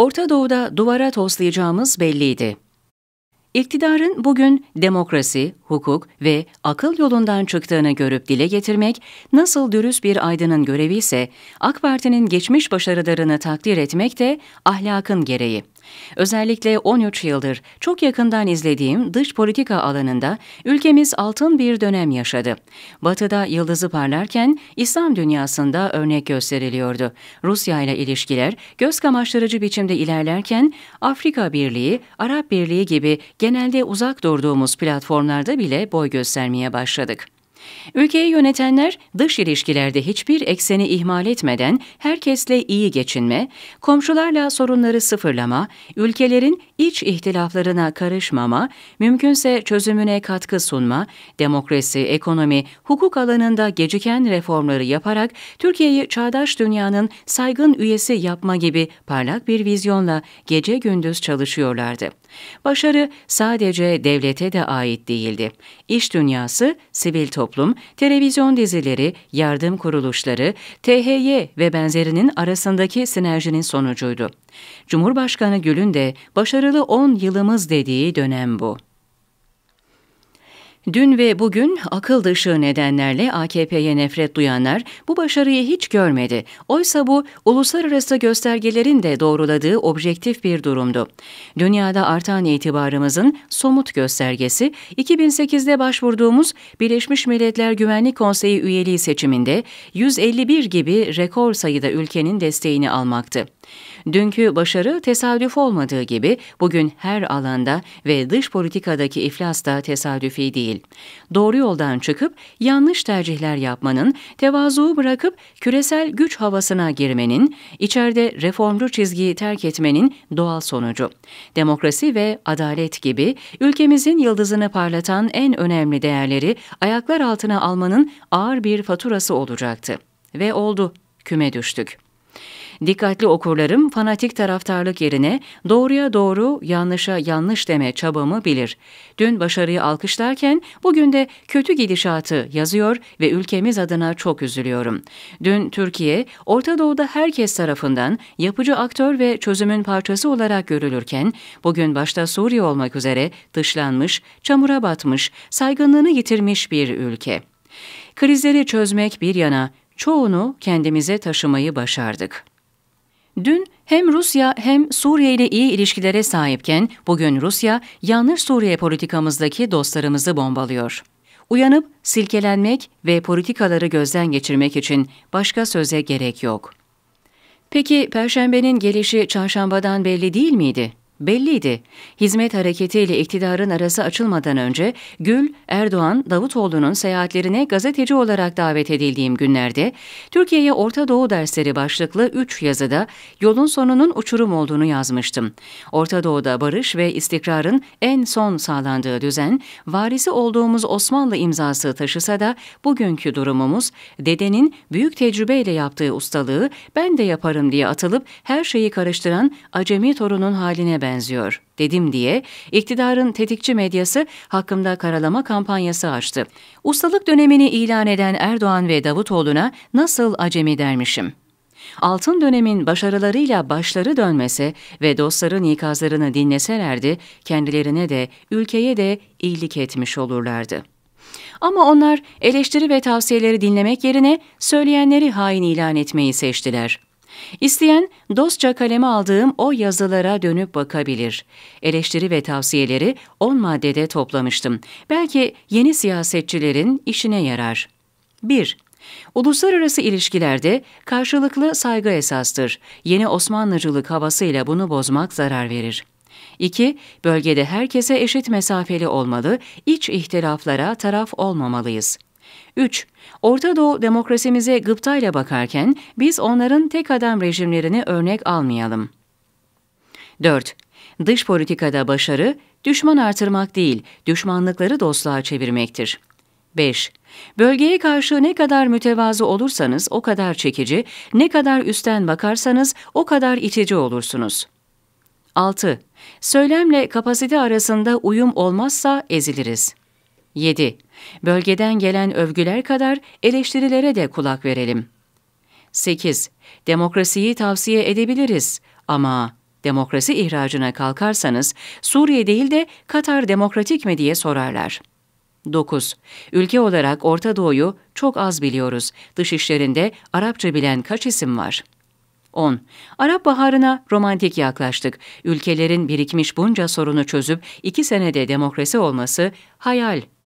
Orta Doğu'da duvara toslayacağımız belliydi. İktidarın bugün demokrasi, hukuk ve akıl yolundan çıktığını görüp dile getirmek nasıl dürüst bir aydının görevi ise AK Parti'nin geçmiş başarılarını takdir etmek de ahlakın gereği. Özellikle 13 yıldır çok yakından izlediğim dış politika alanında ülkemiz altın bir dönem yaşadı. Batı'da yıldızı parlarken İslam dünyasında örnek gösteriliyordu. Rusya ile ilişkiler göz kamaştırıcı biçimde ilerlerken Afrika Birliği, Arap Birliği gibi genelde uzak durduğumuz platformlarda bile boy göstermeye başladık. Ülkeyi yönetenler dış ilişkilerde hiçbir ekseni ihmal etmeden herkesle iyi geçinme, komşularla sorunları sıfırlama, ülkelerin iç ihtilaflarına karışmama, mümkünse çözümüne katkı sunma, demokrasi, ekonomi, hukuk alanında geciken reformları yaparak Türkiye'yi çağdaş dünyanın saygın üyesi yapma gibi parlak bir vizyonla gece gündüz çalışıyorlardı. Başarı sadece devlete de ait değildi. İş dünyası, sivil toplum toplum, televizyon dizileri, yardım kuruluşları, THY ve benzerinin arasındaki sinerjinin sonucuydu. Cumhurbaşkanı Gül'ün de başarılı 10 yılımız dediği dönem bu. Dün ve bugün akıl dışı nedenlerle AKP'ye nefret duyanlar bu başarıyı hiç görmedi. Oysa bu uluslararası göstergelerin de doğruladığı objektif bir durumdu. Dünyada artan itibarımızın somut göstergesi 2008'de başvurduğumuz Birleşmiş Milletler Güvenlik Konseyi üyeliği seçiminde 151 gibi rekor sayıda ülkenin desteğini almaktı. Dünkü başarı tesadüf olmadığı gibi bugün her alanda ve dış politikadaki iflas da tesadüfi değil değil. Doğru yoldan çıkıp yanlış tercihler yapmanın, tevazuyu bırakıp küresel güç havasına girmenin, içeride reformcu çizgiyi terk etmenin doğal sonucu. Demokrasi ve adalet gibi ülkemizin yıldızını parlatan en önemli değerleri ayaklar altına almanın ağır bir faturası olacaktı. Ve oldu, küme düştük. Dikkatli okurlarım fanatik taraftarlık yerine doğruya doğru, yanlışa yanlış deme çabamı bilir. Dün başarıyı alkışlarken bugün de kötü gidişatı yazıyor ve ülkemiz adına çok üzülüyorum. Dün Türkiye, Orta Doğu'da herkes tarafından yapıcı aktör ve çözümün parçası olarak görülürken, bugün başta Suriye olmak üzere dışlanmış, çamura batmış, saygınlığını yitirmiş bir ülke. Krizleri çözmek bir yana, çoğunu kendimize taşımayı başardık. Dün hem Rusya hem Suriye ile iyi ilişkilere sahipken bugün Rusya yanlış Suriye politikamızdaki dostlarımızı bombalıyor. Uyanıp silkelenmek ve politikaları gözden geçirmek için başka söze gerek yok. Peki Perşembenin gelişi çarşambadan belli değil miydi? Belliydi. Hizmet hareketi ile iktidarın arası açılmadan önce Gül, Erdoğan, Davutoğlu'nun seyahatlerine gazeteci olarak davet edildiğim günlerde Türkiye'ye Orta Doğu dersleri başlıklı 3 yazıda yolun sonunun uçurum olduğunu yazmıştım. Orta Doğu'da barış ve istikrarın en son sağlandığı düzen, varisi olduğumuz Osmanlı imzası taşısa da bugünkü durumumuz dedenin büyük tecrübeyle yaptığı ustalığı ben de yaparım diye atılıp her şeyi karıştıran acemi torunun haline ben benziyor dedim diye iktidarın tetikçi medyası hakkında karalama kampanyası açtı. Ustalık dönemini ilan eden Erdoğan ve Davutoğlu'na nasıl acemi dermişim. Altın dönemin başarılarıyla başları dönmese ve dostların ikazlarını dinleselerdi kendilerine de ülkeye de iyilik etmiş olurlardı. Ama onlar eleştiri ve tavsiyeleri dinlemek yerine söyleyenleri hain ilan etmeyi seçtiler.'' İsteyen dostça kaleme aldığım o yazılara dönüp bakabilir. Eleştiri ve tavsiyeleri 10 maddede toplamıştım. Belki yeni siyasetçilerin işine yarar. 1. Uluslararası ilişkilerde karşılıklı saygı esastır. Yeni Osmanlıcılık havasıyla bunu bozmak zarar verir. 2. Bölgede herkese eşit mesafeli olmalı, iç ihtilaflara taraf olmamalıyız. 3. Orta Doğu demokrasimize gıptayla bakarken biz onların tek adam rejimlerini örnek almayalım. 4. Dış politikada başarı, düşman artırmak değil, düşmanlıkları dostluğa çevirmektir. 5. Bölgeye karşı ne kadar mütevazı olursanız o kadar çekici, ne kadar üstten bakarsanız o kadar itici olursunuz. 6. Söylemle kapasite arasında uyum olmazsa eziliriz. 7. Bölgeden gelen övgüler kadar eleştirilere de kulak verelim. 8. Demokrasiyi tavsiye edebiliriz ama demokrasi ihracına kalkarsanız Suriye değil de Katar demokratik mi diye sorarlar. 9. Ülke olarak Orta Doğu'yu çok az biliyoruz. Dışişlerinde Arapça bilen kaç isim var? 10. Arap Baharı'na romantik yaklaştık. Ülkelerin birikmiş bunca sorunu çözüp iki senede demokrasi olması hayal